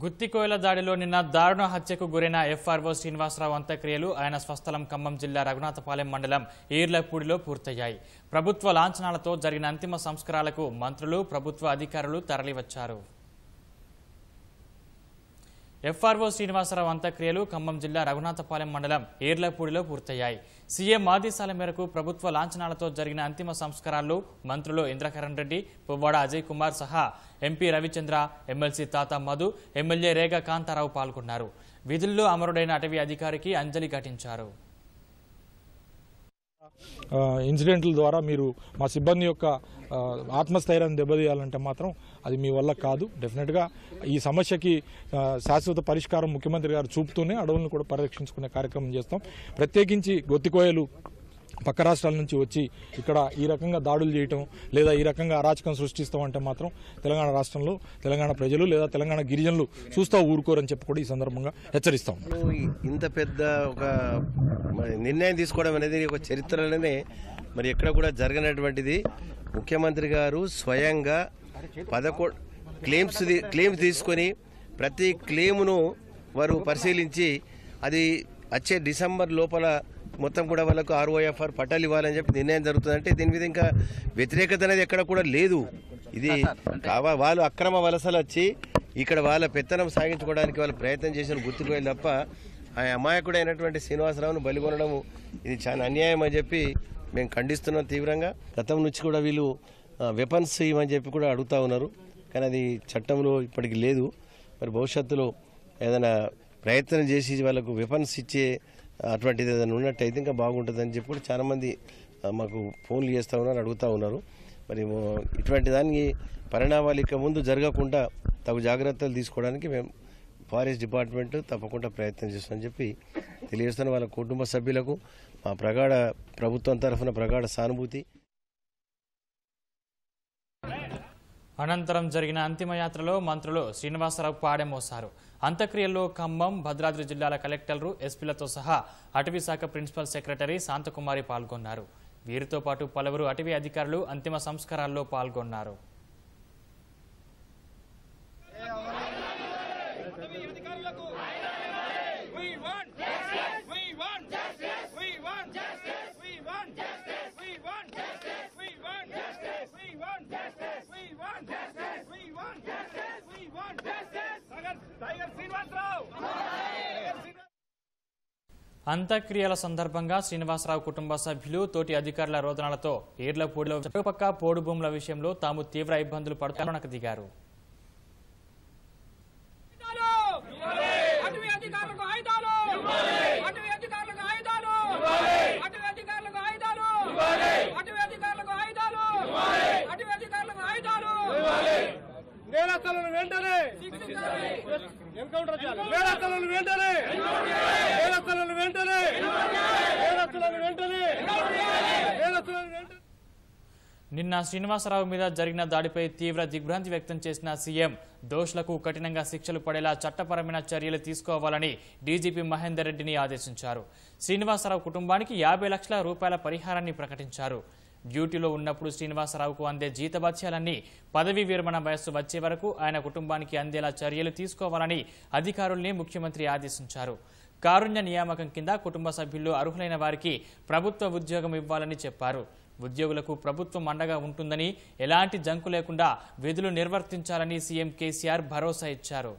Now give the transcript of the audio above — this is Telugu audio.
గుత్తికోయల దాడిలో నిన్న దారుణ హత్యకు గురైన ఎఫ్ఆర్ఓ శ్రీనివాసరావు అంత్యక్రియలు ఆయన స్వస్థలం ఖమ్మం జిల్లా రఘునాథపాలెం మండలం ఏర్లపూడిలో పూర్తయ్యాయి ప్రభుత్వ లాంఛనాలతో జరిగిన అంతిమ సంస్కారాలకు మంత్రులు ప్రభుత్వ అధికారులు తరలివచ్చారు ఎఫ్ఆర్ఓ శ్రీనివాసరావు అంత్యక్రియలు ఖమ్మం జిల్లా రఘునాథపాలెం మండలం ఏర్లపూడిలో పూర్తయ్యాయి సీఎం ఆదేశాల మేరకు ప్రభుత్వ లాంఛనాలతో జరిగిన అంతిమ సంస్కారాలు మంత్రులు ఇంద్రకరణ్ రెడ్డి పువ్వాడ అజయ్ కుమార్ సహా ఎంపీ రవిచంద్ర ఎమ్మెల్సీ తాత మధు ఎమ్మెల్యే రేగా కాంతారావు పాల్గొన్నారు విధుల్లో అమరుడైన అటవీ అధికారికి అంజలి ఘటించారు ఇన్సిడెంట్ల ద్వారా మీరు మా సిబ్బంది యొక్క ఆత్మస్థైర్యాన్ని దెబ్బతీయాలంటే మాత్రం అది మీ వల్ల కాదు డెఫినెట్గా ఈ సమస్యకి శాశ్వత పరిష్కారం ముఖ్యమంత్రి గారు చూపుతూనే అడవులను కూడా పరిరక్షించుకునే కార్యక్రమం చేస్తాం ప్రత్యేకించి గొత్తికోయలు పక్క రాష్ట్రాల నుంచి వచ్చి ఇక్కడ ఈ రకంగా దాడులు చేయటం లేదా ఈ రకంగా అరాచకం సృష్టిస్తామంటే మాత్రం తెలంగాణ రాష్ట్రంలో తెలంగాణ ప్రజలు లేదా తెలంగాణ గిరిజనులు చూస్తా ఊరుకోరని చెప్పి కూడా ఈ సందర్భంగా హెచ్చరిస్తాం ఇంత పెద్ద ఒక నిర్ణయం తీసుకోవడం అనేది ఒక చరిత్రలోనే మరి ఎక్కడ కూడా జరగనటువంటిది ముఖ్యమంత్రి గారు స్వయంగా పదకొ క్లెయిమ్స్ క్లెయిమ్స్ తీసుకొని ప్రతి క్లెయిమ్ను వారు పరిశీలించి అది వచ్చే డిసెంబర్ లోపల మొత్తం కూడా వాళ్ళకు ఆర్ఓఎఫ్ఆర్ పట్టాలు ఇవ్వాలని చెప్పి నిర్ణయం జరుగుతుందంటే దీని మీద ఇంకా వ్యతిరేకత అనేది ఎక్కడ కూడా లేదు ఇది వాళ్ళు అక్రమ వలసలు వచ్చి ఇక్కడ వాళ్ళ పెత్తనం సాగించుకోవడానికి వాళ్ళు ప్రయత్నం చేసిన గుర్తుపోయి తప్ప ఆ అయినటువంటి శ్రీనివాసరావును బలిగొనడం ఇది చాలా అన్యాయం అని చెప్పి మేము ఖండిస్తున్నాం తీవ్రంగా గతం నుంచి కూడా వీళ్ళు వెపన్స్ ఇవ్వని చెప్పి కూడా అడుగుతూ ఉన్నారు కానీ అది చట్టంలో ఇప్పటికి లేదు మరి భవిష్యత్తులో ఏదైనా ప్రయత్నం చేసి వాళ్ళకు వెపన్స్ ఇచ్చే అటువంటిది ఏదైనా ఉన్నట్టయితే ఇంకా బాగుంటుందని చెప్పి కూడా చాలామంది మాకు ఫోన్లు చేస్తూ ఉన్నారు అడుగుతూ ఉన్నారు మరి ఇటువంటి దానికి పరిణామాలు ఇక ముందు జరగకుండా తగు జాగ్రత్తలు తీసుకోవడానికి మేము ఫారెస్ట్ డిపార్ట్మెంట్ తప్పకుండా ప్రయత్నం చేస్తామని చెప్పి తెలియజేస్తున్న వాళ్ళ కుటుంబ సభ్యులకు మా ప్రగాఢ ప్రభుత్వం తరఫున ప్రగాఢ సానుభూతి అనంతరం జరిగిన అంతిమయాత్రలో మంత్రులు శ్రీనివాసరావు పాడెమోశారు అంత్యక్రియల్లో ఖమ్మం భద్రాద్రి జిల్లాల కలెక్టర్లు ఎస్పీలతో సహా అటవీ శాఖ ప్రిన్సిపల్ సెక్రటరీ శాంతకుమారి పాల్గొన్నారు వీరితో పాటు పలువురు అటవీ అధికారులు అంతిమ సంస్కారాల్లో పాల్గొన్నారు అంత్యక్రియల సందర్భంగా శ్రీనివాసరావు కుటుంబ సభ్యులు తోటి అధికారుల రోదనాలతో ఏర్లపూడిలో చుట్టుపక్క పోడు భూముల విషయంలో తాము తీవ్ర ఇబ్బందులు పడుతున్నకు దిగారు వెంటనే ఎన్కౌంటర్ చేయాలి వెంటనే నిన్న శ్రీనివాసరావు మీద జరిగిన దాడిపై తీవ్ర దిగ్భ్రాంతి వ్యక్తం చేసిన సీఎం దోషులకు కఠినంగా శిక్షలు పడేలా చట్టపరమైన చర్యలు తీసుకోవాలని డీజీపీ మహేందర్ రెడ్డిని ఆదేశించారు శ్రీనివాసరావు కుటుంబానికి యాభై లక్షల రూపాయల పరిహారాన్ని ప్రకటించారు డ్యూటీలో ఉన్నప్పుడు శ్రీనివాసరావుకు అందే జీతభత్యాలన్నీ పదవీ విరమణ వయస్సు వచ్చే వరకు ఆయన కుటుంబానికి అందేలా చర్యలు తీసుకోవాలని అధికారుల్ని ముఖ్యమంత్రి ఆదేశించారు కారుణ్య నియామకం కింద కుటుంబ సభ్యులు అర్హులైన వారికి ప్రభుత్వ ఉద్యోగం ఇవ్వాలని చెప్పారు ఉద్యోగులకు ప్రభుత్వం అండగా ఉంటుందని ఎలాంటి జంకు లేకుండా విధులు నిర్వర్తించాలని సీఎం కేసీఆర్ భరోసా ఇచ్చారు